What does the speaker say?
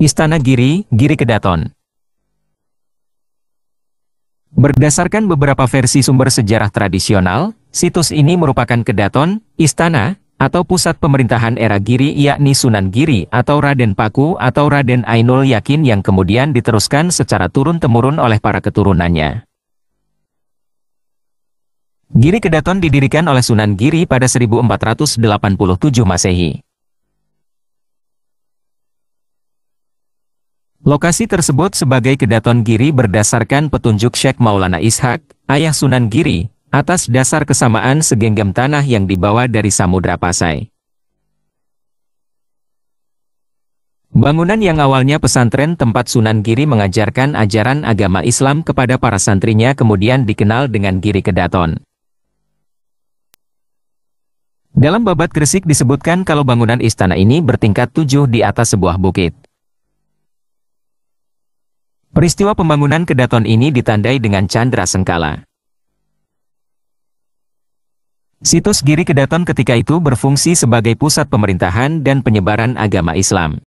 Istana Giri, Giri Kedaton. Berdasarkan beberapa versi sumber sejarah tradisional, situs ini merupakan Kedaton, istana, atau pusat pemerintahan era Giri yakni Sunan Giri atau Raden Paku atau Raden Ainul Yakin yang kemudian diteruskan secara turun-temurun oleh para keturunannya. Giri Kedaton didirikan oleh Sunan Giri pada 1487 Masehi. Lokasi tersebut sebagai Kedaton Giri berdasarkan petunjuk Syekh Maulana Ishak, ayah Sunan Giri, atas dasar kesamaan segenggam tanah yang dibawa dari Samudra Pasai. Bangunan yang awalnya pesantren tempat Sunan Giri mengajarkan ajaran agama Islam kepada para santrinya kemudian dikenal dengan Giri Kedaton. Dalam babat Gresik disebutkan kalau bangunan istana ini bertingkat tujuh di atas sebuah bukit. Peristiwa pembangunan Kedaton ini ditandai dengan Chandra Sengkala. Situs Giri Kedaton ketika itu berfungsi sebagai pusat pemerintahan dan penyebaran agama Islam.